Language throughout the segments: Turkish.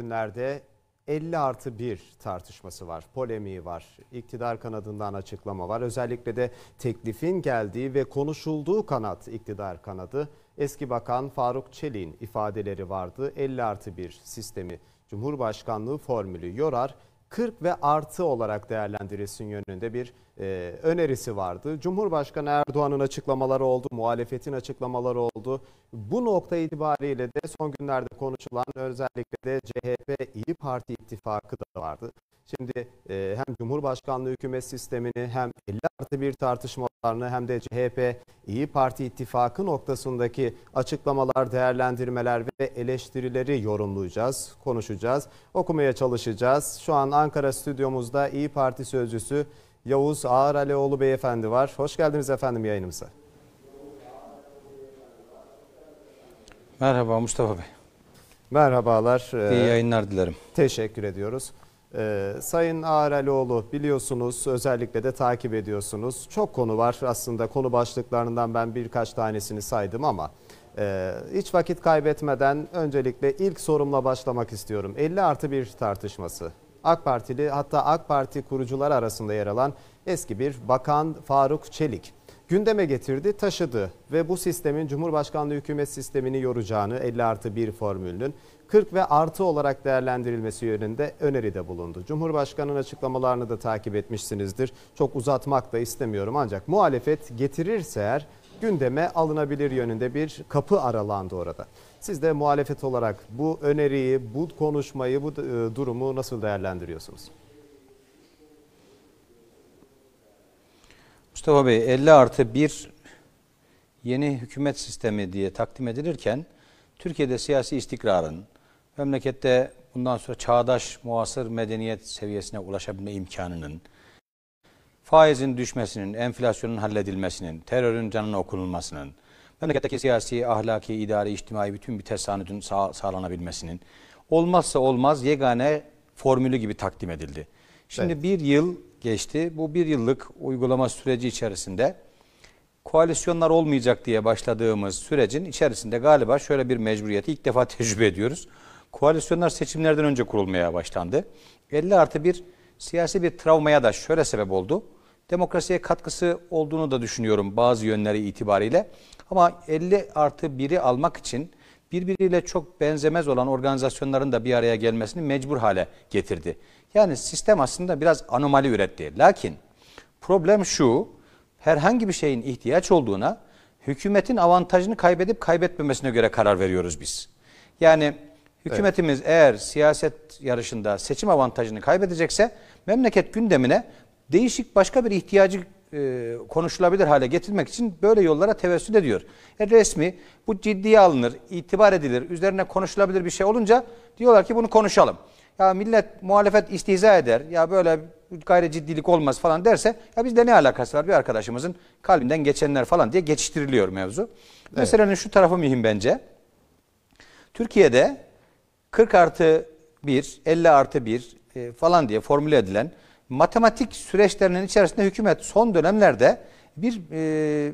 günlerde 50 artı 1 tartışması var, polemiği var, iktidar kanadından açıklama var. Özellikle de teklifin geldiği ve konuşulduğu kanat iktidar kanadı. Eski Bakan Faruk Çelik'in ifadeleri vardı. 50 artı 1 sistemi Cumhurbaşkanlığı formülü yorar 40 ve artı olarak değerlendirilsin yönünde bir e, önerisi vardı. Cumhurbaşkanı Erdoğan'ın açıklamaları oldu, muhalefetin açıklamaları oldu. Bu nokta itibariyle de son günlerde konuşulan özellikle de CHP İyi Parti ittifakı da vardı. Şimdi e, hem Cumhurbaşkanlığı hükümet sistemini hem 50 artı 1 tartışmalarını hem de CHP İyi Parti ittifakı noktasındaki açıklamalar, değerlendirmeler ve eleştirileri yorumlayacağız, konuşacağız, okumaya çalışacağız. Şu an Ankara stüdyomuzda İyi Parti sözcüsü Yavuz Ağaralioğlu beyefendi var. Hoş geldiniz efendim yayınımıza. Merhaba Mustafa Bey. Merhabalar. E, İyi yayınlar dilerim. Teşekkür ediyoruz. Ee, Sayın Ağraloğlu biliyorsunuz özellikle de takip ediyorsunuz. Çok konu var aslında konu başlıklarından ben birkaç tanesini saydım ama e, hiç vakit kaybetmeden öncelikle ilk sorumla başlamak istiyorum. 50 artı bir tartışması. AK Partili hatta AK Parti kurucular arasında yer alan eski bir bakan Faruk Çelik gündeme getirdi, taşıdı ve bu sistemin Cumhurbaşkanlığı hükümet sistemini yoracağını 50 artı 1 formülünün 40 ve artı olarak değerlendirilmesi yönünde öneride bulundu. Cumhurbaşkanı'nın açıklamalarını da takip etmişsinizdir. Çok uzatmak da istemiyorum ancak muhalefet getirirse eğer gündeme alınabilir yönünde bir kapı aralandı orada. Siz de muhalefet olarak bu öneriyi, bu konuşmayı, bu e, durumu nasıl değerlendiriyorsunuz? Mustafa Bey 50 artı 1 yeni hükümet sistemi diye takdim edilirken Türkiye'de siyasi istikrarın, memlekette bundan sonra çağdaş muasır medeniyet seviyesine ulaşabilme imkanının, faizin düşmesinin, enflasyonun halledilmesinin, terörün canına okunulmasının, memleketteki siyasi, ahlaki, idari, içtimai bütün bir tesanüdün sağ, sağlanabilmesinin olmazsa olmaz yegane formülü gibi takdim edildi. Şimdi evet. bir yıl geçti. Bu bir yıllık uygulama süreci içerisinde koalisyonlar olmayacak diye başladığımız sürecin içerisinde galiba şöyle bir mecburiyeti ilk defa tecrübe ediyoruz koalisyonlar seçimlerden önce kurulmaya başlandı. 50 artı bir siyasi bir travmaya da şöyle sebep oldu. Demokrasiye katkısı olduğunu da düşünüyorum bazı yönleri itibariyle. Ama 50 artı 1'i almak için birbiriyle çok benzemez olan organizasyonların da bir araya gelmesini mecbur hale getirdi. Yani sistem aslında biraz anomali üretti. Lakin problem şu, herhangi bir şeyin ihtiyaç olduğuna hükümetin avantajını kaybedip kaybetmemesine göre karar veriyoruz biz. Yani Hükümetimiz evet. eğer siyaset yarışında seçim avantajını kaybedecekse memleket gündemine değişik başka bir ihtiyacı e, konuşulabilir hale getirmek için böyle yollara tevessül ediyor. E, resmi bu ciddiye alınır, itibar edilir, üzerine konuşulabilir bir şey olunca diyorlar ki bunu konuşalım. Ya millet muhalefet istihza eder, ya böyle gayri ciddilik olmaz falan derse ya bizde ne alakası var bir arkadaşımızın kalbinden geçenler falan diye geçiştiriliyor mevzu. Evet. Meselenin şu tarafı mühim bence. Türkiye'de 40 artı 1, 50 artı 1 e, falan diye formüle edilen matematik süreçlerinin içerisinde hükümet son dönemlerde bir e,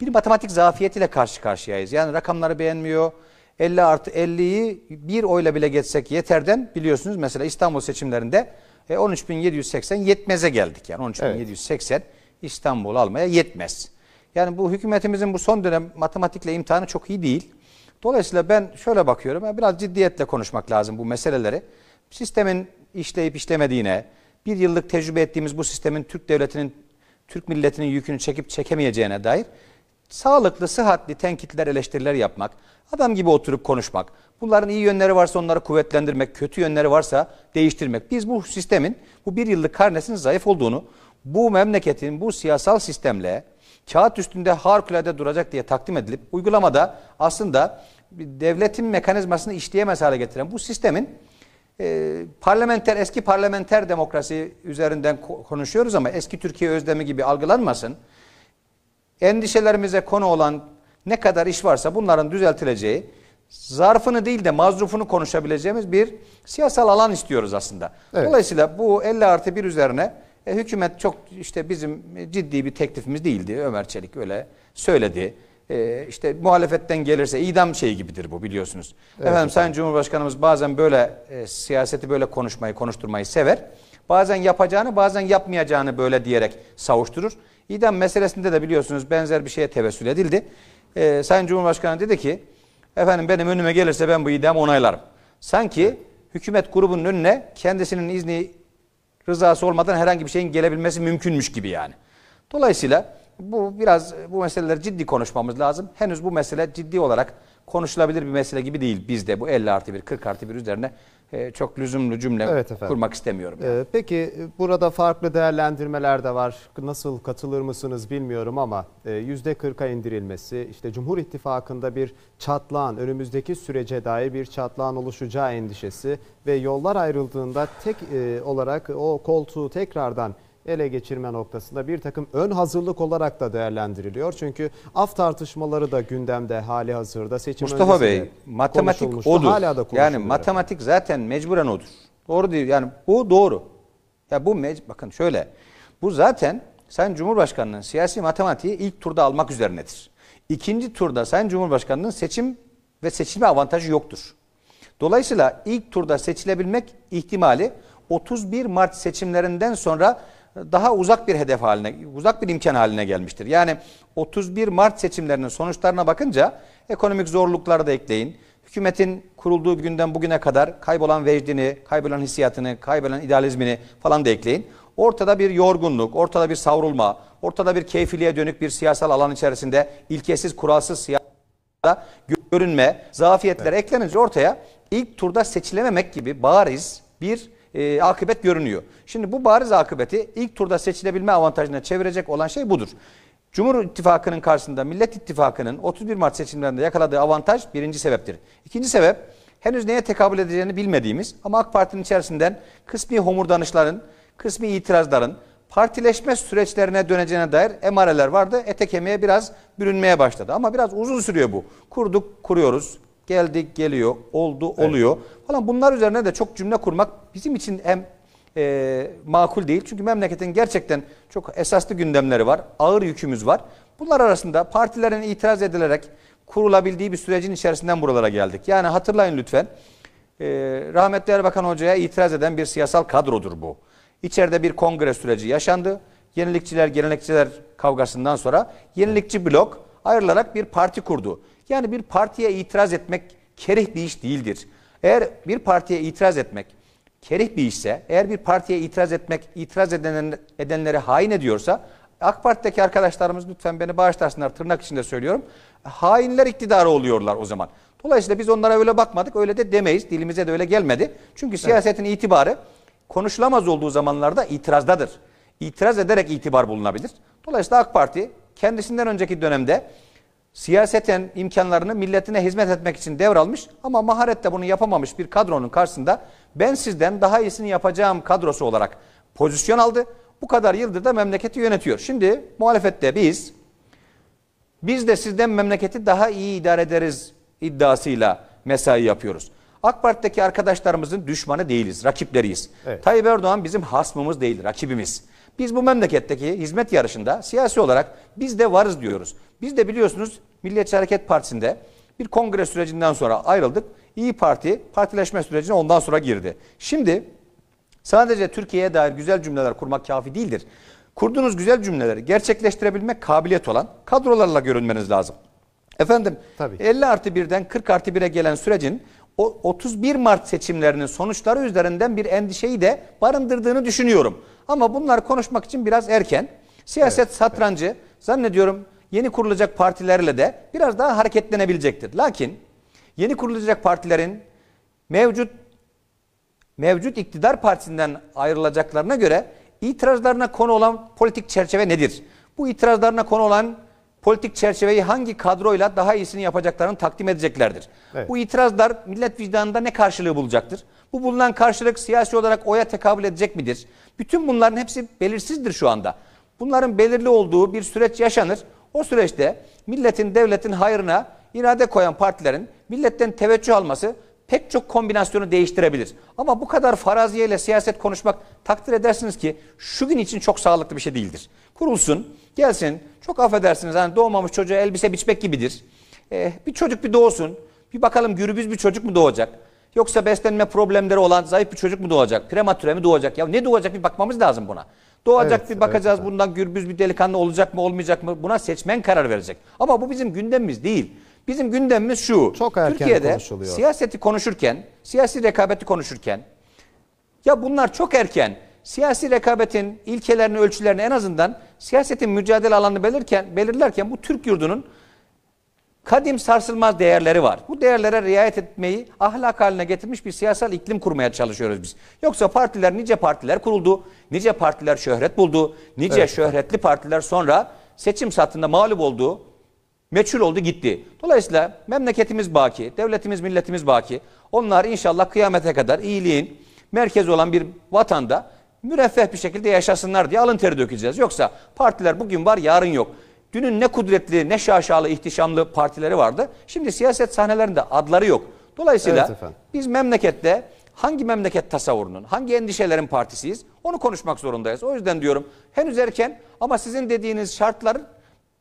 bir matematik zafiyetiyle karşı karşıyayız. Yani rakamları beğenmiyor. 50 artı 50'yi bir oyla bile geçsek yeterden biliyorsunuz mesela İstanbul seçimlerinde 13.780 e, yetmeze geldik. Yani 13.780 evet. İstanbul almaya yetmez. Yani bu hükümetimizin bu son dönem matematikle imtihanı çok iyi değil. Dolayısıyla ben şöyle bakıyorum. Biraz ciddiyetle konuşmak lazım bu meseleleri. Sistemin işleyip işlemediğine, bir yıllık tecrübe ettiğimiz bu sistemin Türk devletinin, Türk milletinin yükünü çekip çekemeyeceğine dair sağlıklı, sıhhatli tenkitler, eleştiriler yapmak, adam gibi oturup konuşmak, bunların iyi yönleri varsa onları kuvvetlendirmek, kötü yönleri varsa değiştirmek. Biz bu sistemin, bu bir yıllık karnesinin zayıf olduğunu, bu memleketin bu siyasal sistemle kağıt üstünde harikulade duracak diye takdim edilip uygulamada aslında bir devletin mekanizmasını işleyemez hale getiren bu sistemin e, parlamenter eski parlamenter demokrasi üzerinden konuşuyoruz ama eski Türkiye özlemi gibi algılanmasın. Endişelerimize konu olan ne kadar iş varsa bunların düzeltileceği, zarfını değil de mazrufunu konuşabileceğimiz bir siyasal alan istiyoruz aslında. Evet. Dolayısıyla bu 50 artı 1 üzerine e, hükümet çok işte bizim e, ciddi bir teklifimiz değildi. Ömer Çelik öyle söyledi e, işte muhalefetten gelirse idam şeyi gibidir bu biliyorsunuz. Evet, efendim efendim. Sayın Cumhurbaşkanımız bazen böyle e, siyaseti böyle konuşmayı konuşturmayı sever. Bazen yapacağını bazen yapmayacağını böyle diyerek savuşturur. İdam meselesinde de biliyorsunuz benzer bir şeye tevessül edildi. E, Sayın Cumhurbaşkanı dedi ki efendim benim önüme gelirse ben bu idamı onaylarım. Sanki hükümet grubunun önüne kendisinin izni rızası olmadan herhangi bir şeyin gelebilmesi mümkünmüş gibi yani. Dolayısıyla bu biraz bu meseleleri ciddi konuşmamız lazım. Henüz bu mesele ciddi olarak konuşulabilir bir mesele gibi değil bizde bu 50 artı 1, 40 artı 1 üzerine e, çok lüzumlu cümle evet kurmak istemiyorum. Yani. Ee, peki burada farklı değerlendirmeler de var. Nasıl katılır mısınız bilmiyorum ama e, yüzde %40'a indirilmesi, işte Cumhur İttifakı'nda bir çatlağın, önümüzdeki sürece dair bir çatlağın oluşacağı endişesi ve yollar ayrıldığında tek e, olarak o koltuğu tekrardan ele geçirme noktasında bir takım ön hazırlık olarak da değerlendiriliyor. Çünkü af tartışmaları da gündemde hali hazırda. Seçim Mustafa Bey matematik odur. Hala da yani matematik zaten mecburen odur. Doğru değil yani bu doğru. Ya bu mec bakın şöyle bu zaten sen Cumhurbaşkanı'nın siyasi matematiği ilk turda almak üzerinedir. İkinci turda sen Cumhurbaşkanı'nın seçim ve seçilme avantajı yoktur. Dolayısıyla ilk turda seçilebilmek ihtimali 31 Mart seçimlerinden sonra daha uzak bir hedef haline, uzak bir imkan haline gelmiştir. Yani 31 Mart seçimlerinin sonuçlarına bakınca ekonomik zorlukları da ekleyin. Hükümetin kurulduğu günden bugüne kadar kaybolan vecdini, kaybolan hissiyatını, kaybolan idealizmini falan da ekleyin. Ortada bir yorgunluk, ortada bir savrulma, ortada bir keyfiliğe dönük bir siyasal alan içerisinde ilkesiz, kuralsız siyasal görünme, zafiyetler evet. eklenince ortaya ilk turda seçilememek gibi bariz bir e, akıbet görünüyor. Şimdi bu bariz akıbeti ilk turda seçilebilme avantajına çevirecek olan şey budur. Cumhur İttifakı'nın karşısında Millet İttifakı'nın 31 Mart seçimlerinde yakaladığı avantaj birinci sebeptir. İkinci sebep henüz neye tekabül edeceğini bilmediğimiz ama AK Parti'nin içerisinden kısmi homurdanışların, kısmi itirazların, partileşme süreçlerine döneceğine dair emareler vardı. Ete kemiğe biraz bürünmeye başladı. Ama biraz uzun sürüyor bu. Kurduk, kuruyoruz, Geldik, geliyor, oldu, evet. oluyor falan. Bunlar üzerine de çok cümle kurmak bizim için hem e, makul değil. Çünkü memleketin gerçekten çok esaslı gündemleri var. Ağır yükümüz var. Bunlar arasında partilerin itiraz edilerek kurulabildiği bir sürecin içerisinden buralara geldik. Yani hatırlayın lütfen. E, rahmetli Erbakan Hoca'ya itiraz eden bir siyasal kadrodur bu. İçeride bir kongre süreci yaşandı. Yenilikçiler, gelenekçiler kavgasından sonra yenilikçi blok ayrılarak bir parti kurdu. Yani bir partiye itiraz etmek kerih bir iş değildir. Eğer bir partiye itiraz etmek kerih bir işse, eğer bir partiye itiraz etmek itiraz eden, edenleri hain ediyorsa AK Parti'deki arkadaşlarımız lütfen beni bağışlarsınlar tırnak içinde söylüyorum. Hainler iktidarı oluyorlar o zaman. Dolayısıyla biz onlara öyle bakmadık öyle de demeyiz. Dilimize de öyle gelmedi. Çünkü siyasetin evet. itibarı konuşulamaz olduğu zamanlarda itirazdadır. İtiraz ederek itibar bulunabilir. Dolayısıyla AK Parti kendisinden önceki dönemde siyaseten imkanlarını milletine hizmet etmek için devralmış ama maharette bunu yapamamış bir kadronun karşısında ben sizden daha iyisini yapacağım kadrosu olarak pozisyon aldı. Bu kadar yıldır da memleketi yönetiyor. Şimdi muhalefette biz biz de sizden memleketi daha iyi idare ederiz iddiasıyla mesai yapıyoruz. AK Parti'deki arkadaşlarımızın düşmanı değiliz, rakipleriyiz. Evet. Tayyip Erdoğan bizim hasmımız değil, rakibimiz. Biz bu memleketteki hizmet yarışında siyasi olarak biz de varız diyoruz. Biz de biliyorsunuz Milliyetçi Hareket Partisi'nde bir kongre sürecinden sonra ayrıldık. İyi Parti partileşme sürecine ondan sonra girdi. Şimdi sadece Türkiye'ye dair güzel cümleler kurmak kafi değildir. Kurduğunuz güzel cümleleri gerçekleştirebilmek kabiliyet olan kadrolarla görünmeniz lazım. Efendim Tabii. 50 artı 1'den 40 artı 1'e gelen sürecin o 31 Mart seçimlerinin sonuçları üzerinden bir endişeyi de barındırdığını düşünüyorum. Ama bunlar konuşmak için biraz erken. Siyaset evet, satrancı evet. zannediyorum yeni kurulacak partilerle de biraz daha hareketlenebilecektir. Lakin yeni kurulacak partilerin mevcut mevcut iktidar partisinden ayrılacaklarına göre itirazlarına konu olan politik çerçeve nedir? Bu itirazlarına konu olan politik çerçeveyi hangi kadroyla daha iyisini yapacaklarını takdim edeceklerdir. Evet. Bu itirazlar millet vicdanında ne karşılığı bulacaktır? Bu bulunan karşılık siyasi olarak oya tekabül edecek midir? Bütün bunların hepsi belirsizdir şu anda. Bunların belirli olduğu bir süreç yaşanır. O süreçte milletin, devletin hayrına irade koyan partilerin milletten teveccüh alması pek çok kombinasyonu değiştirebilir. Ama bu kadar faraziyeyle siyaset konuşmak takdir edersiniz ki şu gün için çok sağlıklı bir şey değildir. Kurulsun, gelsin, çok affedersiniz hani doğmamış çocuğa elbise biçmek gibidir. Ee, bir çocuk bir doğsun, bir bakalım gürbüz bir çocuk mu doğacak? Yoksa beslenme problemleri olan zayıf bir çocuk mu doğacak? Prematüre mi doğacak? Ya ne doğacak bir bakmamız lazım buna. Doğacak evet, bir bakacağız evet. bundan gürbüz bir delikanlı olacak mı olmayacak mı? Buna seçmen karar verecek. Ama bu bizim gündemimiz değil. Bizim gündemimiz şu. Çok erken Türkiye'de konuşuluyor. siyaseti konuşurken, siyasi rekabeti konuşurken ya bunlar çok erken siyasi rekabetin ilkelerini, ölçülerini en azından siyasetin mücadele alanını belirken, belirlerken bu Türk yurdunun kadim sarsılmaz değerleri var. Bu değerlere riayet etmeyi ahlak haline getirmiş bir siyasal iklim kurmaya çalışıyoruz biz. Yoksa partiler nice partiler kuruldu, nice partiler şöhret buldu, nice evet. şöhretli partiler sonra seçim satında mağlup oldu, meçhul oldu gitti. Dolayısıyla memleketimiz baki, devletimiz milletimiz baki. Onlar inşallah kıyamete kadar iyiliğin merkez olan bir vatanda müreffeh bir şekilde yaşasınlar diye alın teri dökeceğiz. Yoksa partiler bugün var yarın yok. Dünün ne kudretli ne şaşalı ihtişamlı partileri vardı. Şimdi siyaset sahnelerinde adları yok. Dolayısıyla evet biz memlekette hangi memleket tasavvurunun, hangi endişelerin partisiyiz onu konuşmak zorundayız. O yüzden diyorum henüz erken ama sizin dediğiniz şartların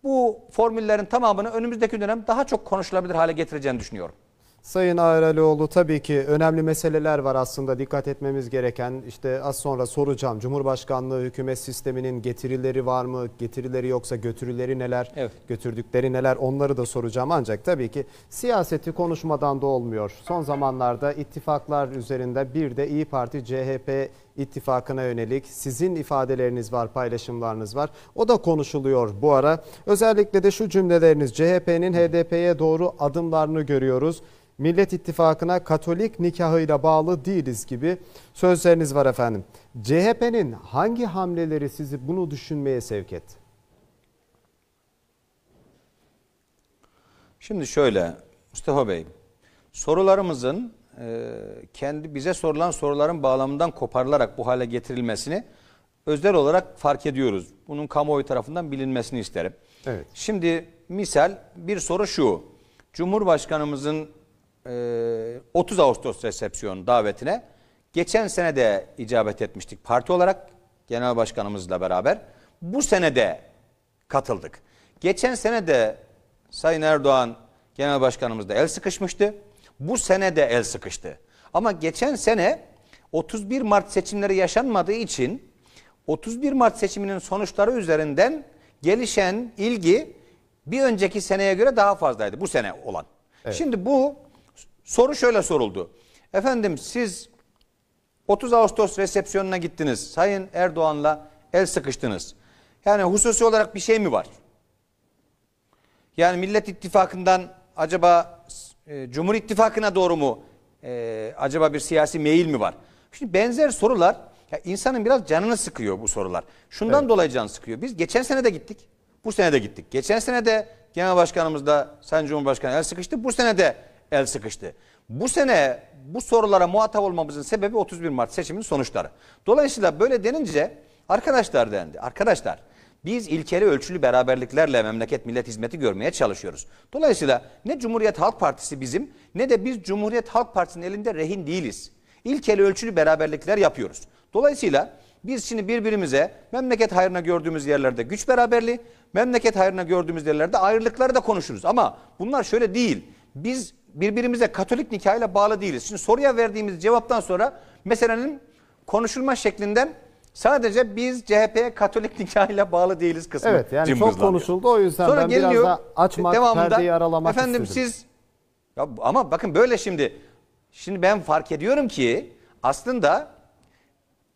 bu formüllerin tamamını önümüzdeki dönem daha çok konuşulabilir hale getireceğini düşünüyorum. Sayın Ağralioğlu tabii ki önemli meseleler var aslında dikkat etmemiz gereken. İşte az sonra soracağım Cumhurbaşkanlığı hükümet sisteminin getirileri var mı? Getirileri yoksa götürüleri neler? Evet. Götürdükleri neler? Onları da soracağım. Ancak tabii ki siyaseti konuşmadan da olmuyor. Son zamanlarda ittifaklar üzerinde bir de İyi Parti CHP ittifakına yönelik sizin ifadeleriniz var, paylaşımlarınız var. O da konuşuluyor bu ara. Özellikle de şu cümleleriniz CHP'nin HDP'ye doğru adımlarını görüyoruz. Millet İttifakı'na Katolik nikahıyla bağlı değiliz gibi sözleriniz var efendim. CHP'nin hangi hamleleri sizi bunu düşünmeye sevk etti? Şimdi şöyle Mustafa Bey, sorularımızın e, kendi bize sorulan soruların bağlamından koparılarak bu hale getirilmesini özel olarak fark ediyoruz. Bunun kamuoyu tarafından bilinmesini isterim. Evet. Şimdi misal bir soru şu. Cumhurbaşkanımızın 30 e, Ağustos resepsiyon davetine geçen sene de icabet etmiştik parti olarak genel başkanımızla beraber. Bu sene de katıldık. Geçen sene de Sayın Erdoğan genel başkanımız el sıkışmıştı. Bu sene de el sıkıştı. Ama geçen sene 31 Mart seçimleri yaşanmadığı için 31 Mart seçiminin sonuçları üzerinden gelişen ilgi bir önceki seneye göre daha fazlaydı bu sene olan. Evet. Şimdi bu Soru şöyle soruldu. Efendim siz 30 Ağustos resepsiyonuna gittiniz. Sayın Erdoğan'la el sıkıştınız. Yani hususi olarak bir şey mi var? Yani Millet İttifakı'ndan acaba e, Cumhur İttifakı'na doğru mu e, acaba bir siyasi meyil mi var? Şimdi benzer sorular ya insanın biraz canını sıkıyor bu sorular. Şundan evet. dolayı can sıkıyor. Biz geçen sene de gittik. Bu sene de gittik. Geçen sene de Genel Başkanımız da Sayın Cumhurbaşkanı el sıkıştı. Bu sene de el sıkıştı. Bu sene bu sorulara muhatap olmamızın sebebi 31 Mart seçiminin sonuçları. Dolayısıyla böyle denince arkadaşlar dendi. Arkadaşlar biz ilkeli ölçülü beraberliklerle memleket millet hizmeti görmeye çalışıyoruz. Dolayısıyla ne Cumhuriyet Halk Partisi bizim ne de biz Cumhuriyet Halk Partisi'nin elinde rehin değiliz. İlkeli ölçülü beraberlikler yapıyoruz. Dolayısıyla biz şimdi birbirimize memleket hayrına gördüğümüz yerlerde güç beraberliği, memleket hayrına gördüğümüz yerlerde ayrılıkları da konuşuruz. Ama bunlar şöyle değil. Biz birbirimize Katolik nikahıyla bağlı değiliz. Şimdi soruya verdiğimiz cevaptan sonra meselenin konuşulma şeklinden sadece biz CHP'ye Katolik nikahıyla bağlı değiliz kısmı. Evet yani çok konuşuldu o yüzden sonra ben geliyor, biraz da açmak, devamında, perdeyi aralamak efendim istedim. siz ya ama bakın böyle şimdi şimdi ben fark ediyorum ki aslında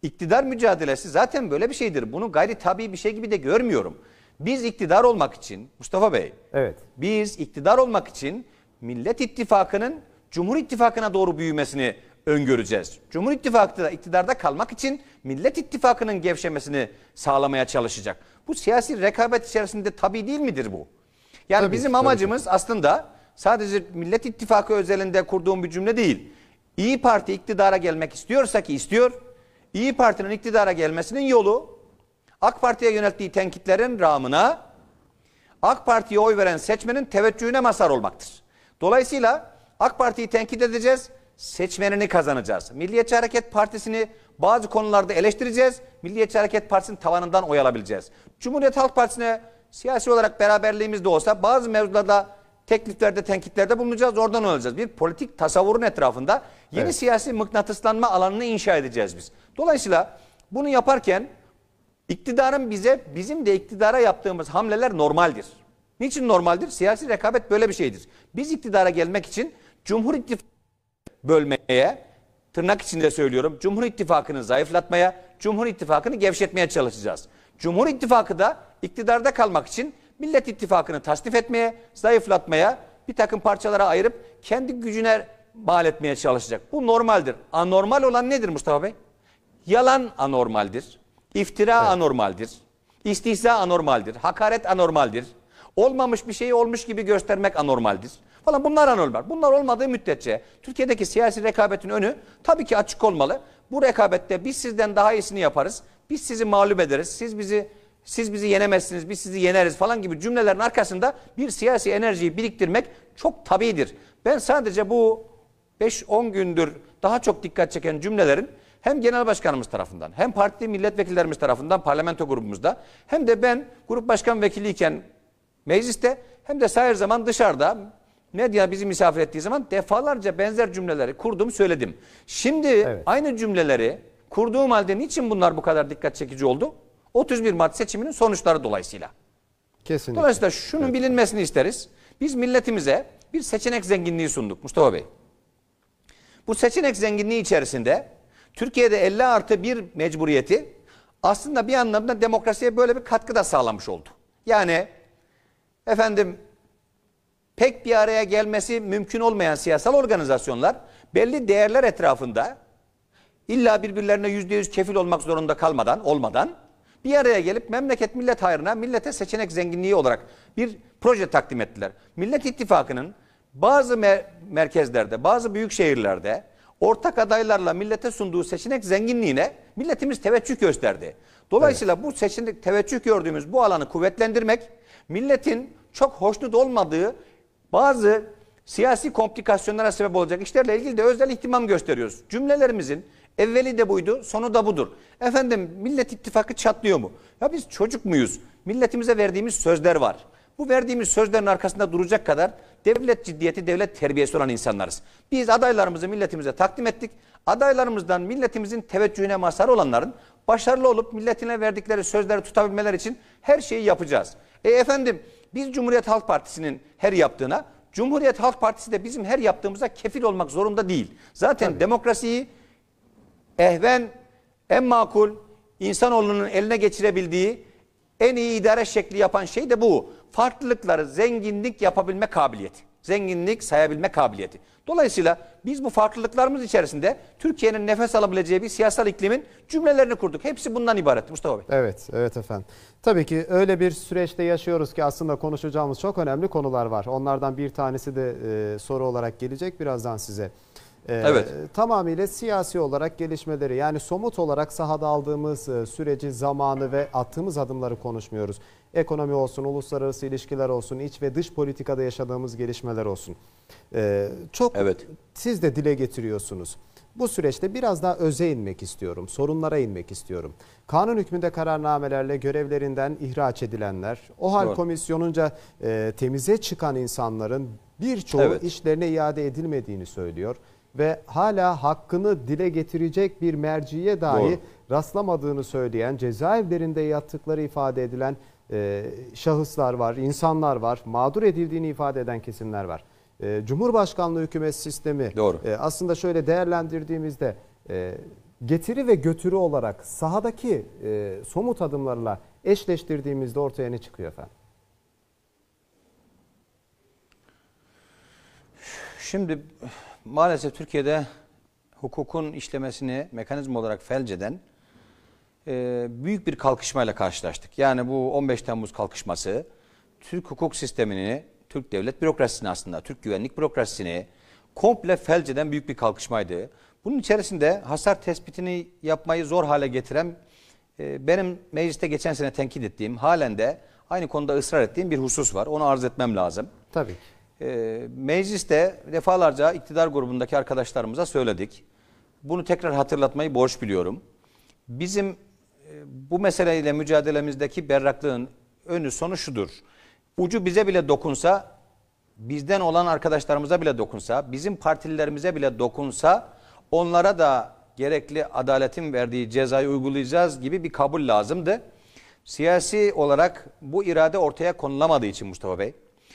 iktidar mücadelesi zaten böyle bir şeydir. Bunu gayri tabii bir şey gibi de görmüyorum. Biz iktidar olmak için Mustafa Bey. Evet. Biz iktidar olmak için Millet İttifakı'nın Cumhur İttifakı'na doğru büyümesini öngöreceğiz. Cumhur İttifakı da iktidarda kalmak için Millet İttifakı'nın gevşemesini sağlamaya çalışacak. Bu siyasi rekabet içerisinde tabi değil midir bu? Yani tabii, bizim amacımız tabii. aslında sadece Millet İttifakı özelinde kurduğum bir cümle değil. İyi Parti iktidara gelmek istiyorsa ki istiyor. İyi Parti'nin iktidara gelmesinin yolu AK Parti'ye yönelttiği tenkitlerin rağmına AK Parti'ye oy veren seçmenin teveccühüne mazhar olmaktır. Dolayısıyla AK Parti'yi tenkit edeceğiz, seçmenini kazanacağız. Milliyetçi Hareket Partisi'ni bazı konularda eleştireceğiz. Milliyetçi Hareket Partisi'nin tavanından oy alabileceğiz. Cumhuriyet Halk Partisi'ne siyasi olarak beraberliğimiz de olsa bazı mevzularda tekliflerde, tenkitlerde bulunacağız. Oradan olacağız. Bir politik tasavvurun etrafında yeni evet. siyasi mıknatıslanma alanını inşa edeceğiz biz. Dolayısıyla bunu yaparken iktidarın bize, bizim de iktidara yaptığımız hamleler normaldir. Niçin normaldir? Siyasi rekabet böyle bir şeydir. Biz iktidara gelmek için Cumhur İttifakı bölmeye, tırnak içinde söylüyorum, Cumhur İttifakı'nı zayıflatmaya, Cumhur İttifakı'nı gevşetmeye çalışacağız. Cumhur İttifakı da iktidarda kalmak için Millet İttifakı'nı tasnif etmeye, zayıflatmaya, bir takım parçalara ayırıp kendi gücüne mal etmeye çalışacak. Bu normaldir. Anormal olan nedir Mustafa Bey? Yalan anormaldir. İftira evet. anormaldir. İstihza anormaldir. Hakaret anormaldir. Olmamış bir şeyi olmuş gibi göstermek anormaldir. Falan bunlar anormal. Bunlar olmadığı müddetçe Türkiye'deki siyasi rekabetin önü tabii ki açık olmalı. Bu rekabette biz sizden daha iyisini yaparız. Biz sizi mağlup ederiz. Siz bizi siz bizi yenemezsiniz, biz sizi yeneriz falan gibi cümlelerin arkasında bir siyasi enerjiyi biriktirmek çok tabidir. Ben sadece bu 5-10 gündür daha çok dikkat çeken cümlelerin hem genel başkanımız tarafından hem parti milletvekillerimiz tarafından parlamento grubumuzda hem de ben grup başkan vekiliyken Mecliste hem de sayır zaman dışarıda medya bizi misafir ettiği zaman defalarca benzer cümleleri kurdum söyledim. Şimdi evet. aynı cümleleri kurduğum halde niçin bunlar bu kadar dikkat çekici oldu? 31 Mart seçiminin sonuçları dolayısıyla. Kesinlikle. Dolayısıyla şunun evet. bilinmesini isteriz. Biz milletimize bir seçenek zenginliği sunduk Mustafa Bey. Bu seçenek zenginliği içerisinde Türkiye'de 50 artı bir mecburiyeti aslında bir anlamda demokrasiye böyle bir katkı da sağlamış oldu. Yani efendim pek bir araya gelmesi mümkün olmayan siyasal organizasyonlar belli değerler etrafında illa birbirlerine yüzde yüz kefil olmak zorunda kalmadan, olmadan bir araya gelip memleket millet hayrına, millete seçenek zenginliği olarak bir proje takdim ettiler. Millet İttifakı'nın bazı mer merkezlerde, bazı büyük şehirlerde ortak adaylarla millete sunduğu seçenek zenginliğine milletimiz teveccüh gösterdi. Dolayısıyla evet. bu seçenek teveccüh gördüğümüz bu alanı kuvvetlendirmek Milletin çok hoşnut olmadığı bazı siyasi komplikasyonlara sebep olacak işlerle ilgili de özel ihtimam gösteriyoruz. Cümlelerimizin evveli de buydu, sonu da budur. Efendim Millet ittifakı çatlıyor mu? Ya biz çocuk muyuz? Milletimize verdiğimiz sözler var. Bu verdiğimiz sözlerin arkasında duracak kadar devlet ciddiyeti, devlet terbiyesi olan insanlarız. Biz adaylarımızı milletimize takdim ettik. Adaylarımızdan milletimizin teveccühüne mazhar olanların başarılı olup milletine verdikleri sözleri tutabilmeler için her şeyi yapacağız. E efendim biz Cumhuriyet Halk Partisi'nin her yaptığına Cumhuriyet Halk Partisi de bizim her yaptığımıza kefil olmak zorunda değil. Zaten Tabii. demokrasiyi ehven, en makul, insanoğlunun eline geçirebildiği en iyi idare şekli yapan şey de bu. Farklılıkları zenginlik yapabilme kabiliyeti zenginlik, sayabilme kabiliyeti. Dolayısıyla biz bu farklılıklarımız içerisinde Türkiye'nin nefes alabileceği bir siyasal iklimin cümlelerini kurduk. Hepsi bundan ibaret Mustafa Bey. Evet, evet efendim. Tabii ki öyle bir süreçte yaşıyoruz ki aslında konuşacağımız çok önemli konular var. Onlardan bir tanesi de e, soru olarak gelecek birazdan size. E, evet. Tamamıyla siyasi olarak gelişmeleri yani somut olarak sahada aldığımız e, süreci, zamanı ve attığımız adımları konuşmuyoruz. Ekonomi olsun, uluslararası ilişkiler olsun, iç ve dış politikada yaşadığımız gelişmeler olsun. Ee, çok evet. siz de dile getiriyorsunuz. Bu süreçte biraz daha öze inmek istiyorum, sorunlara inmek istiyorum. Kanun hükmünde kararnamelerle görevlerinden ihraç edilenler, o hal Doğru. komisyonunca e, temize çıkan insanların birçoğu evet. işlerine iade edilmediğini söylüyor ve hala hakkını dile getirecek bir merciye dahi Doğru. rastlamadığını söyleyen, cezaevlerinde yattıkları ifade edilen ee, şahıslar var, insanlar var, mağdur edildiğini ifade eden kesimler var. Ee, Cumhurbaşkanlığı hükümet sistemi Doğru. E, aslında şöyle değerlendirdiğimizde e, getiri ve götürü olarak sahadaki e, somut adımlarla eşleştirdiğimizde ortaya ne çıkıyor efendim? Şimdi maalesef Türkiye'de hukukun işlemesini mekanizma olarak felceden e, büyük bir kalkışmayla karşılaştık. Yani bu 15 Temmuz kalkışması Türk hukuk sistemini, Türk devlet bürokrasisini aslında, Türk güvenlik bürokrasisini komple felç eden büyük bir kalkışmaydı. Bunun içerisinde hasar tespitini yapmayı zor hale getiren e, benim mecliste geçen sene tenkit ettiğim halen de aynı konuda ısrar ettiğim bir husus var. Onu arz etmem lazım. Tabii. E, mecliste defalarca iktidar grubundaki arkadaşlarımıza söyledik. Bunu tekrar hatırlatmayı borç biliyorum. Bizim bu meseleyle mücadelemizdeki berraklığın önü sonu şudur. Ucu bize bile dokunsa, bizden olan arkadaşlarımıza bile dokunsa, bizim partililerimize bile dokunsa onlara da gerekli adaletin verdiği cezayı uygulayacağız gibi bir kabul lazımdı. Siyasi olarak bu irade ortaya konulamadığı için Mustafa Bey,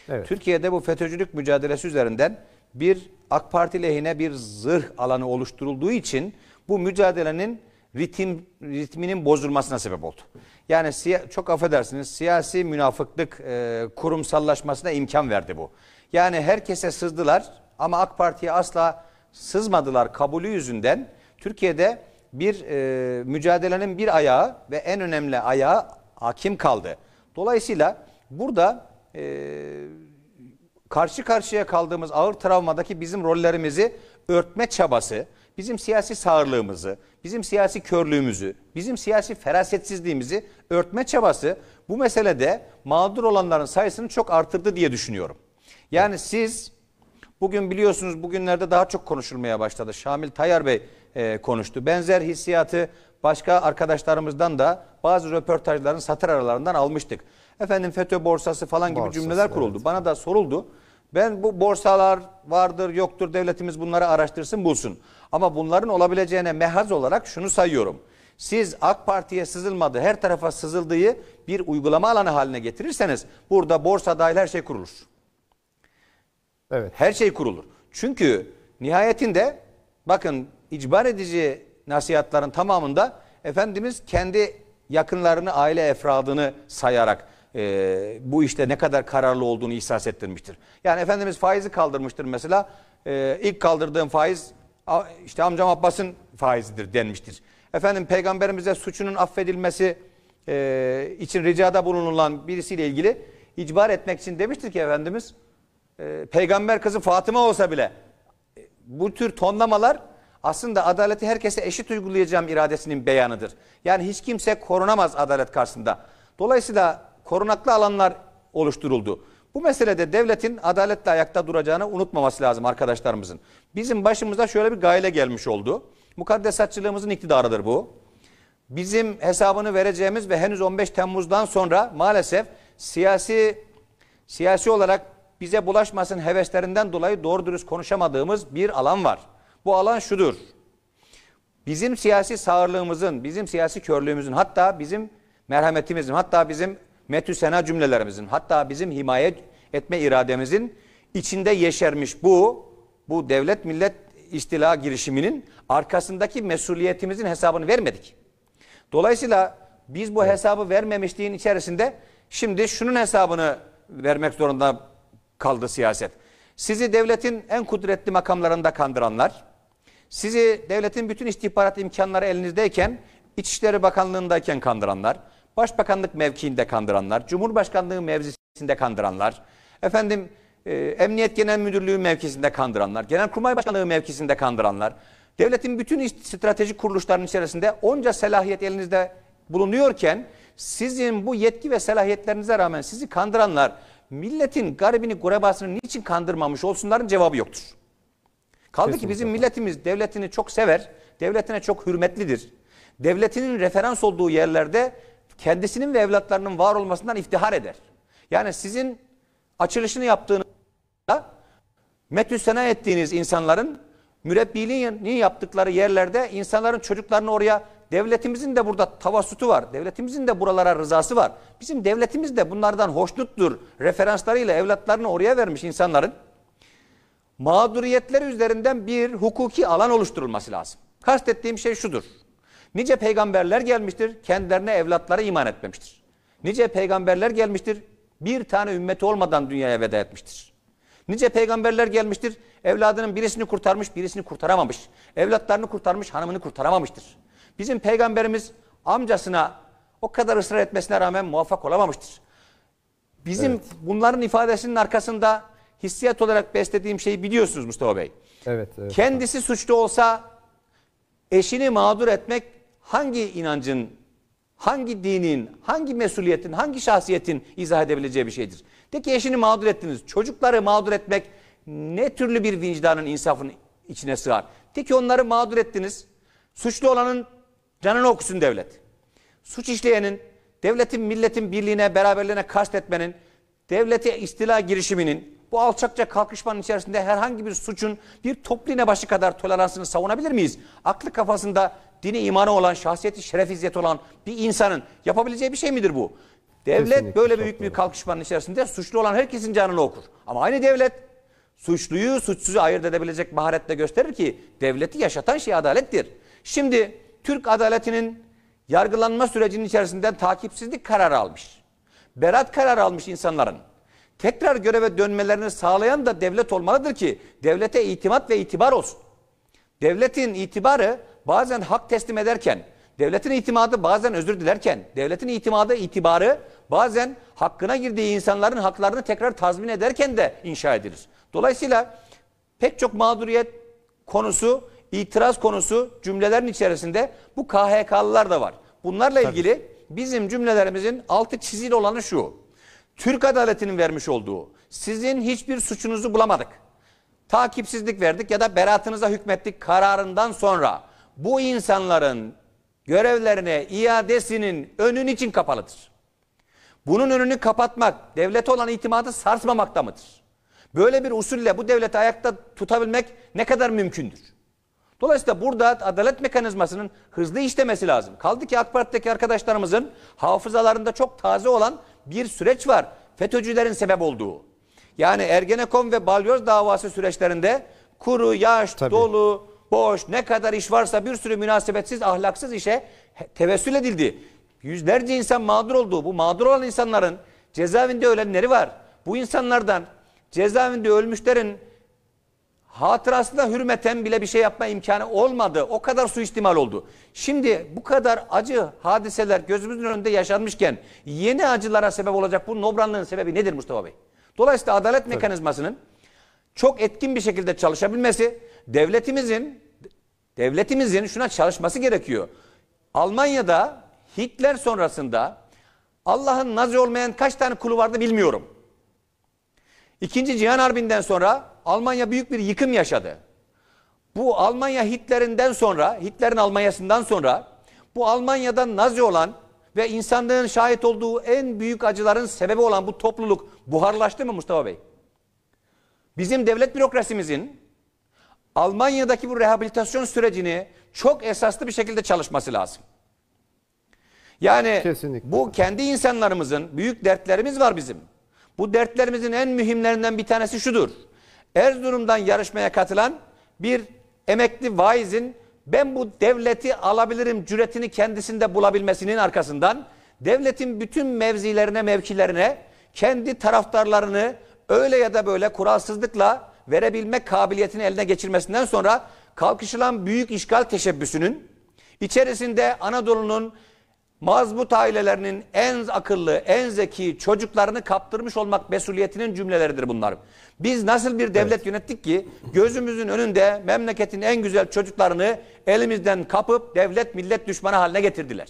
evet. Türkiye'de bu FETÖ'cülük mücadelesi üzerinden bir AK Parti lehine bir zırh alanı oluşturulduğu için bu mücadelenin ritim ritminin bozulmasına sebep oldu. Yani çok affedersiniz siyasi münafıklık e, kurumsallaşmasına imkan verdi bu. Yani herkese sızdılar ama AK Parti'ye asla sızmadılar kabulü yüzünden. Türkiye'de bir e, mücadelenin bir ayağı ve en önemli ayağı hakim kaldı. Dolayısıyla burada e, karşı karşıya kaldığımız ağır travmadaki bizim rollerimizi örtme çabası, bizim siyasi sağırlığımızı, bizim siyasi körlüğümüzü, bizim siyasi ferasetsizliğimizi örtme çabası bu meselede mağdur olanların sayısını çok artırdı diye düşünüyorum. Yani siz bugün biliyorsunuz bugünlerde daha çok konuşulmaya başladı. Şamil Tayyar Bey e, konuştu. Benzer hissiyatı başka arkadaşlarımızdan da bazı röportajların satır aralarından almıştık. Efendim FETÖ borsası falan gibi borsası, cümleler kuruldu. Evet. Bana da soruldu. Ben bu borsalar vardır yoktur devletimiz bunları araştırsın bulsun. Ama bunların olabileceğine mehaz olarak şunu sayıyorum. Siz AK Parti'ye sızılmadığı, her tarafa sızıldığı bir uygulama alanı haline getirirseniz burada borsa dahil her şey kurulur. Evet. Her şey kurulur. Çünkü nihayetinde bakın icbar edici nasihatların tamamında Efendimiz kendi yakınlarını, aile efradını sayarak e, bu işte ne kadar kararlı olduğunu ihsas ettirmiştir. Yani Efendimiz faizi kaldırmıştır mesela. E, ilk kaldırdığım faiz işte amcam Abbas'ın faizidir denmiştir. Efendim peygamberimize suçunun affedilmesi e, için ricada bulunulan birisiyle ilgili icbar etmek için demiştir ki Efendimiz e, peygamber kızı Fatıma olsa bile e, bu tür tonlamalar aslında adaleti herkese eşit uygulayacağım iradesinin beyanıdır. Yani hiç kimse korunamaz adalet karşısında. Dolayısıyla korunaklı alanlar oluşturuldu. Bu meselede devletin adaletle ayakta duracağını unutmaması lazım arkadaşlarımızın. Bizim başımıza şöyle bir gayle gelmiş oldu. Mukaddesatçılığımızın iktidarıdır bu. Bizim hesabını vereceğimiz ve henüz 15 Temmuz'dan sonra maalesef siyasi siyasi olarak bize bulaşmasın heveslerinden dolayı doğru dürüst konuşamadığımız bir alan var. Bu alan şudur. Bizim siyasi sağırlığımızın, bizim siyasi körlüğümüzün hatta bizim merhametimizin hatta bizim metü sena cümlelerimizin hatta bizim himaye etme irademizin içinde yeşermiş bu bu devlet millet istila girişiminin arkasındaki mesuliyetimizin hesabını vermedik. Dolayısıyla biz bu hesabı vermemişliğin içerisinde şimdi şunun hesabını vermek zorunda kaldı siyaset. Sizi devletin en kudretli makamlarında kandıranlar, sizi devletin bütün istihbarat imkanları elinizdeyken, İçişleri Bakanlığındayken kandıranlar, başbakanlık mevkiinde kandıranlar, cumhurbaşkanlığı mevzisinde kandıranlar, efendim e, emniyet genel müdürlüğü mevkisinde kandıranlar, genelkurmay başkanlığı mevkisinde kandıranlar, devletin bütün stratejik kuruluşlarının içerisinde onca selahiyet elinizde bulunuyorken sizin bu yetki ve selahiyetlerinize rağmen sizi kandıranlar milletin garibini gurebasını niçin kandırmamış olsunların cevabı yoktur. Kaldı Kesinlikle. ki bizim milletimiz devletini çok sever, devletine çok hürmetlidir. Devletinin referans olduğu yerlerde kendisinin ve evlatlarının var olmasından iftihar eder. Yani sizin açılışını yaptığınızda metüsena ettiğiniz insanların mürebbiliğini yaptıkları yerlerde insanların çocuklarını oraya devletimizin de burada tavasutu var. Devletimizin de buralara rızası var. Bizim devletimiz de bunlardan hoşnuttur. Referanslarıyla evlatlarını oraya vermiş insanların mağduriyetleri üzerinden bir hukuki alan oluşturulması lazım. Kastettiğim şey şudur. Nice peygamberler gelmiştir, kendilerine evlatlara iman etmemiştir. Nice peygamberler gelmiştir, bir tane ümmeti olmadan dünyaya veda etmiştir. Nice peygamberler gelmiştir, evladının birisini kurtarmış, birisini kurtaramamış. Evlatlarını kurtarmış, hanımını kurtaramamıştır. Bizim peygamberimiz amcasına o kadar ısrar etmesine rağmen muvaffak olamamıştır. Bizim evet. bunların ifadesinin arkasında hissiyat olarak beslediğim şeyi biliyorsunuz Mustafa Bey. Evet. evet Kendisi evet. suçlu olsa eşini mağdur etmek hangi inancın, hangi dinin, hangi mesuliyetin, hangi şahsiyetin izah edebileceği bir şeydir. De ki eşini mağdur ettiniz. Çocukları mağdur etmek ne türlü bir vicdanın insafın içine sığar. De ki onları mağdur ettiniz. Suçlu olanın canını okusun devlet. Suç işleyenin, devletin, milletin birliğine, beraberliğine kastetmenin, devlete istila girişiminin, bu alçakça kalkışmanın içerisinde herhangi bir suçun bir topline başı kadar toleransını savunabilir miyiz? Aklı kafasında dini imanı olan, şahsiyeti şeref izzeti olan bir insanın yapabileceği bir şey midir bu? Devlet Kesinlikle böyle büyük bir kalkışmanın içerisinde suçlu olan herkesin canını okur. Ama aynı devlet suçluyu suçsuzu ayırt edebilecek maharetle gösterir ki devleti yaşatan şey adalettir. Şimdi Türk adaletinin yargılanma sürecinin içerisinden takipsizlik kararı almış. Berat kararı almış insanların. Tekrar göreve dönmelerini sağlayan da devlet olmalıdır ki devlete itimat ve itibar olsun. Devletin itibarı bazen hak teslim ederken, devletin itimadı bazen özür dilerken, devletin itimadı itibarı bazen hakkına girdiği insanların haklarını tekrar tazmin ederken de inşa edilir. Dolayısıyla pek çok mağduriyet konusu, itiraz konusu cümlelerin içerisinde bu KHK'lılar da var. Bunlarla Tabii. ilgili bizim cümlelerimizin altı çizili olanı şu. Türk adaletinin vermiş olduğu sizin hiçbir suçunuzu bulamadık. Takipsizlik verdik ya da beratınıza hükmettik kararından sonra bu insanların görevlerine iadesinin önün için kapalıdır. Bunun önünü kapatmak, devlete olan itimadı sarsmamakta mıdır? Böyle bir usulle bu devleti ayakta tutabilmek ne kadar mümkündür? Dolayısıyla burada adalet mekanizmasının hızlı işlemesi lazım. Kaldı ki AK Parti'deki arkadaşlarımızın hafızalarında çok taze olan bir süreç var. FETÖ'cülerin sebep olduğu. Yani Ergenekon ve Balyoz davası süreçlerinde kuru, yaş, Tabii. dolu, boş, ne kadar iş varsa bir sürü münasebetsiz, ahlaksız işe tevessül edildi. Yüzlerce insan mağdur oldu. Bu mağdur olan insanların cezaevinde ölenleri var. Bu insanlardan cezaevinde ölmüşlerin hatırasına hürmeten bile bir şey yapma imkanı olmadı. O kadar suistimal oldu. Şimdi bu kadar acı hadiseler gözümüzün önünde yaşanmışken yeni acılara sebep olacak bu nobranlığın sebebi nedir Mustafa Bey? Dolayısıyla adalet Tabii. mekanizmasının çok etkin bir şekilde çalışabilmesi, devletimizin devletimizin şuna çalışması gerekiyor. Almanya'da Hitler sonrasında Allah'ın Nazi olmayan kaç tane kulu vardı bilmiyorum. İkinci Cihan Harbi'nden sonra Almanya büyük bir yıkım yaşadı. Bu Almanya Hitler'inden sonra, Hitler'in Almanya'sından sonra bu Almanya'da Nazi olan ve insanlığın şahit olduğu en büyük acıların sebebi olan bu topluluk buharlaştı mı Mustafa Bey? Bizim devlet bürokrasimizin Almanya'daki bu rehabilitasyon sürecini çok esaslı bir şekilde çalışması lazım. Yani Kesinlikle. bu kendi insanlarımızın büyük dertlerimiz var bizim. Bu dertlerimizin en mühimlerinden bir tanesi şudur. Erzurum'dan yarışmaya katılan bir emekli vaizin ben bu devleti alabilirim cüretini kendisinde bulabilmesinin arkasından devletin bütün mevzilerine mevkilerine kendi taraftarlarını öyle ya da böyle kuralsızlıkla verebilmek kabiliyetini eline geçirmesinden sonra kalkışılan büyük işgal teşebbüsünün içerisinde Anadolu'nun mazbut ailelerinin en akıllı, en zeki çocuklarını kaptırmış olmak mesuliyetinin cümleleridir bunlar. Biz nasıl bir devlet evet. yönettik ki gözümüzün önünde memleketin en güzel çocuklarını elimizden kapıp devlet millet düşmanı haline getirdiler.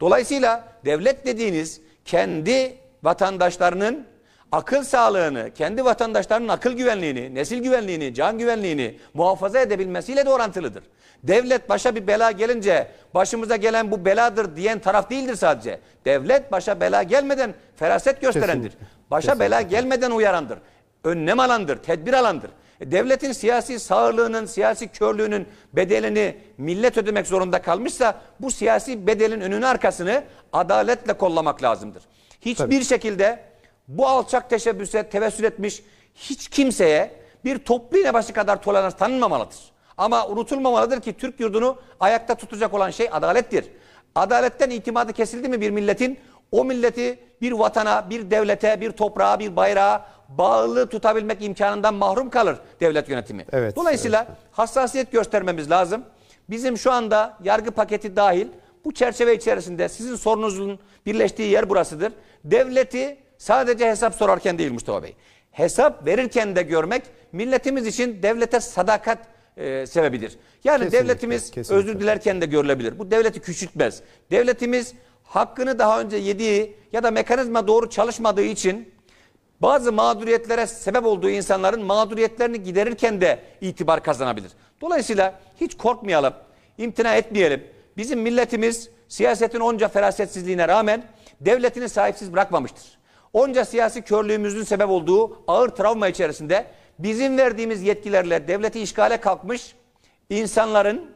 Dolayısıyla devlet dediğiniz kendi vatandaşlarının akıl sağlığını, kendi vatandaşlarının akıl güvenliğini, nesil güvenliğini, can güvenliğini muhafaza edebilmesiyle de orantılıdır. Devlet başa bir bela gelince başımıza gelen bu beladır diyen taraf değildir sadece. Devlet başa bela gelmeden feraset gösterendir. Başa Kesinlikle. bela gelmeden uyarandır. Önlem alandır, tedbir alandır. E, devletin siyasi sağırlığının, siyasi körlüğünün bedelini millet ödemek zorunda kalmışsa bu siyasi bedelin önünü arkasını adaletle kollamak lazımdır. Hiçbir Tabii. şekilde bu alçak teşebbüse tevessül etmiş hiç kimseye bir toplu iğne başı kadar tolerans tanınmamalıdır. Ama unutulmamalıdır ki Türk yurdunu ayakta tutacak olan şey adalettir. Adaletten itimadı kesildi mi bir milletin o milleti bir vatana, bir devlete, bir toprağa, bir bayrağa bağlı tutabilmek imkanından mahrum kalır devlet yönetimi. Evet, Dolayısıyla evet. hassasiyet göstermemiz lazım. Bizim şu anda yargı paketi dahil bu çerçeve içerisinde sizin sorunuzun birleştiği yer burasıdır. Devleti Sadece hesap sorarken değil Mustafa Bey. Hesap verirken de görmek milletimiz için devlete sadakat e, sebebidir. Yani kesinlikle, devletimiz kesinlikle. özür dilerken de görülebilir. Bu devleti küçültmez. Devletimiz hakkını daha önce yediği ya da mekanizma doğru çalışmadığı için bazı mağduriyetlere sebep olduğu insanların mağduriyetlerini giderirken de itibar kazanabilir. Dolayısıyla hiç korkmayalım, imtina etmeyelim. Bizim milletimiz siyasetin onca ferasetsizliğine rağmen devletini sahipsiz bırakmamıştır. Onca siyasi körlüğümüzün sebep olduğu ağır travma içerisinde bizim verdiğimiz yetkilerle devleti işgale kalkmış insanların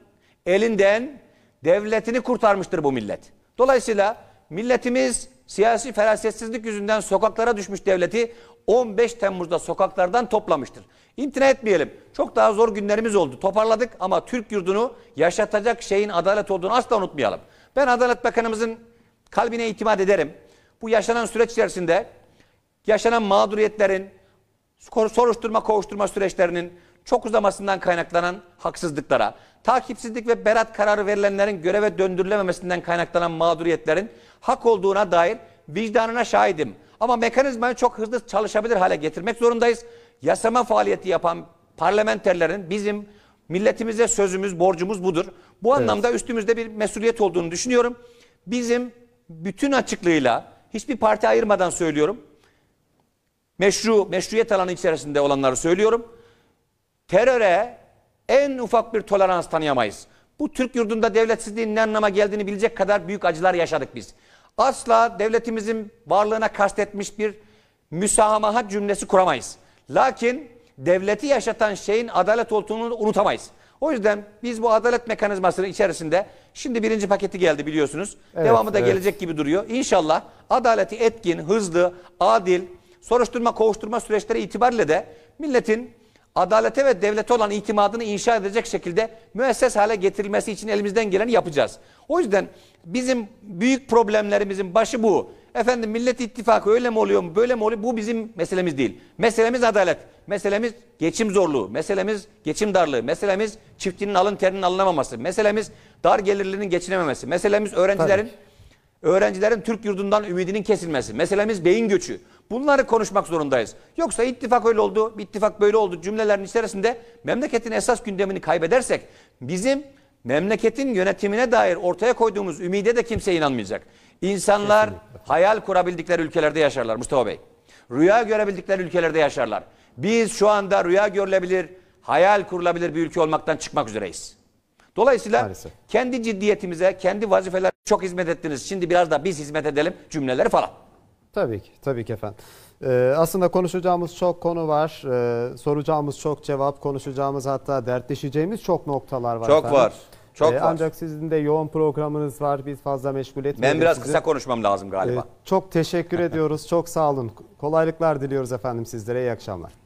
elinden devletini kurtarmıştır bu millet. Dolayısıyla milletimiz siyasi ferasetsizlik yüzünden sokaklara düşmüş devleti 15 Temmuz'da sokaklardan toplamıştır. İmtina etmeyelim. Çok daha zor günlerimiz oldu. Toparladık ama Türk yurdunu yaşatacak şeyin adalet olduğunu asla unutmayalım. Ben Adalet Bakanımızın kalbine itimat ederim bu yaşanan süreç içerisinde yaşanan mağduriyetlerin, soruşturma kovuşturma süreçlerinin çok uzamasından kaynaklanan haksızlıklara, takipsizlik ve berat kararı verilenlerin göreve döndürülememesinden kaynaklanan mağduriyetlerin hak olduğuna dair vicdanına şahidim. Ama mekanizmayı çok hızlı çalışabilir hale getirmek zorundayız. Yasama faaliyeti yapan parlamenterlerin bizim milletimize sözümüz, borcumuz budur. Bu anlamda evet. üstümüzde bir mesuliyet olduğunu düşünüyorum. Bizim bütün açıklığıyla Hiçbir parti ayırmadan söylüyorum. Meşru, meşruiyet alanı içerisinde olanları söylüyorum. Teröre en ufak bir tolerans tanıyamayız. Bu Türk yurdunda devletsizliğin ne anlama geldiğini bilecek kadar büyük acılar yaşadık biz. Asla devletimizin varlığına kastetmiş bir müsamaha cümlesi kuramayız. Lakin devleti yaşatan şeyin adalet olduğunu unutamayız. O yüzden biz bu adalet mekanizmasının içerisinde şimdi birinci paketi geldi biliyorsunuz. Evet, Devamı da evet. gelecek gibi duruyor. İnşallah adaleti etkin, hızlı, adil, soruşturma, kovuşturma süreçleri itibariyle de milletin adalete ve devlete olan itimadını inşa edecek şekilde müesses hale getirilmesi için elimizden geleni yapacağız. O yüzden bizim büyük problemlerimizin başı bu. Efendim Millet İttifakı öyle mi oluyor mu böyle mi oluyor bu bizim meselemiz değil. Meselemiz adalet. Meselemiz geçim zorluğu. Meselemiz geçim darlığı. Meselemiz çiftçinin alın terinin alınamaması. Meselemiz dar gelirlinin geçinememesi. Meselemiz öğrencilerin Tabii. öğrencilerin Türk yurdundan ümidinin kesilmesi. Meselemiz beyin göçü. Bunları konuşmak zorundayız. Yoksa ittifak öyle oldu, ittifak böyle oldu cümlelerin içerisinde memleketin esas gündemini kaybedersek bizim memleketin yönetimine dair ortaya koyduğumuz ümide de kimse inanmayacak. İnsanlar Kesinlikle. hayal kurabildikleri ülkelerde yaşarlar Mustafa Bey. Rüya görebildikleri ülkelerde yaşarlar. Biz şu anda rüya görülebilir, hayal kurulabilir bir ülke olmaktan çıkmak üzereyiz. Dolayısıyla Maalesef. kendi ciddiyetimize, kendi vazifelerimize çok hizmet ettiniz. Şimdi biraz da biz hizmet edelim cümleleri falan. Tabii ki, tabii ki efendim. Ee, aslında konuşacağımız çok konu var. Ee, soracağımız çok cevap, konuşacağımız hatta dertleşeceğimiz çok noktalar var. Çok efendim. var. Çok ee, var. Ancak sizin de yoğun programınız var. Biz fazla meşgul etmeyelim Ben biraz sizi. kısa konuşmam lazım galiba. Ee, çok teşekkür ediyoruz. Çok sağ olun. Kolaylıklar diliyoruz efendim sizlere. İyi akşamlar.